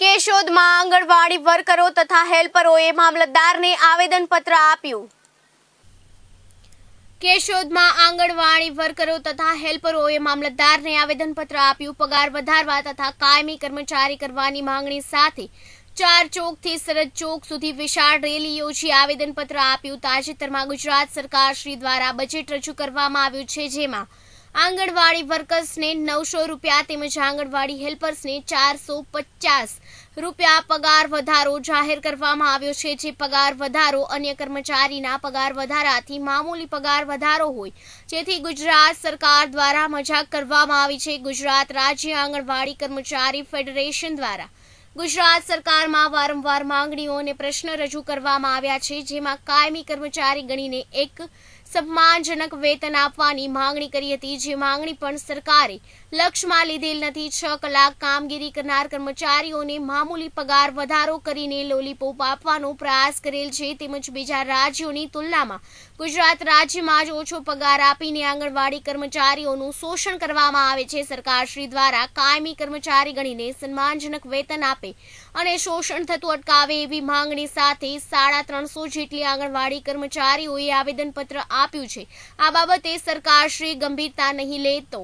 કેશોદમાં આંગણવાડી વર્કરો તથા હેલ્પરોએ મામલતદારને આવેદનપત્ર આપ્યું કેશોદમાં આંગણવાડી વર્કરો તથા હેલ્પરોએ મામલતદારને આવેદનપત્ર આપ્યું પગાર વધારવા તથા કાયમી કર્મચારી કરવાની માંગણી સાથે ચાર ચોકથી સરહદ ચોક સુધી વિશાળ રેલી યોજી આવેદનપત્ર આપ્યું તાજેતરમાં ગુજરાત સરકાર શ્રી દ્વારા બજેટ રજૂ કરવામાં આવ્યું છે જેમાં આંગણવાડી વર્કર્સને નવસો રૂપિયા તેમજ આંગણવાડી હેલ્પર્સને ચારસો પચાસ રૂપિયા પગાર વધારો જાહેર કરવામાં આવ્યો છે જે પગાર વધારો અન્ય કર્મચારીના પગાર વધારાથી મામૂલી પગાર વધારો હોય જેથી ગુજરાત સરકાર દ્વારા મજાક કરવામાં આવી છે ગુજરાત રાજ્ય આંગણવાડી કર્મચારી ફેડરેશન દ્વારા ગુજરાત સરકારમાં વારંવાર માંગણીઓ અને પ્રશ્ન રજૂ કરવામાં આવ્યા છે જેમાં કાયમી કર્મચારી ગણીને એક સન્માનજનક વેતન આપવાની માંગણી કરી હતી જે માંગણી પણ સરકારે લક્ષમાં લીધેલ નથી છ કલાક કામગીરી કરનાર કર્મચારીઓને મામૂલી પગાર વધારો કરીને લોલીપોપ આપવાનો પ્રયાસ કરેલ છે તેમજ બીજા રાજ્યોની તુલનામાં ગુજરાત રાજ્યમાં જ ઓછો પગાર આપીને આંગણવાડી કર્મચારીઓનું શોષણ કરવામાં આવે છે સરકારશ્રી દ્વારા કાયમી કર્મચારી ગણીને સન્માનજનક વેતન આપે અને શોષણ થતું અટકાવે એવી માંગણી સાથે સાડા ત્રણસો જેટલી આંગણવાડી કર્મચારીઓએ આવેદનપત્ર આપ્યું છે આ બાબતે સરકાર શ્રી ગંભીરતા નહીં લે તો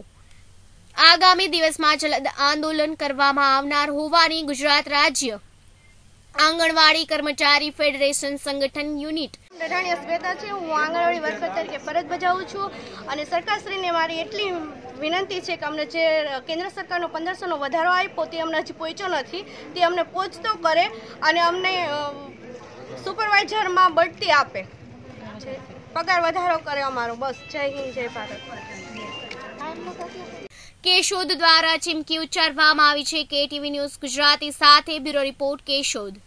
આગામી દિવસમાં જલદ આંદોલન કરવામાં આવનાર હોવાની ગુજરાત રાજ્ય આંગણવાડી કર્મચારી ફેડરેશન સંગઠન યુનિટ રઢાણીયા શ્વેતા છે હું આંગણવાડી વર્કર તરીકે ફરજ બજાવું છું અને સરકારશ્રીને મારી એટલી વિનંતી છે કે અમને જે કેન્દ્ર સરકારનો પંદરસોનો વધારો આપ્યો તે અમને હજી પહોંચ્યો નથી તે અમને પહોંચતો કરે અને અમને સુપરવાઇઝરમાં બઢતી આપે પગાર વધારો કરે અમારો બસ જય હિન્દ જય ભારત કેશોદ દ્વારા ચીમકી ઉચ્ચારવામાં આવી છે કેટીવી ન્યૂઝ ગુજરાતી સાથે બ્યુરો રિપોર્ટ કેશોદ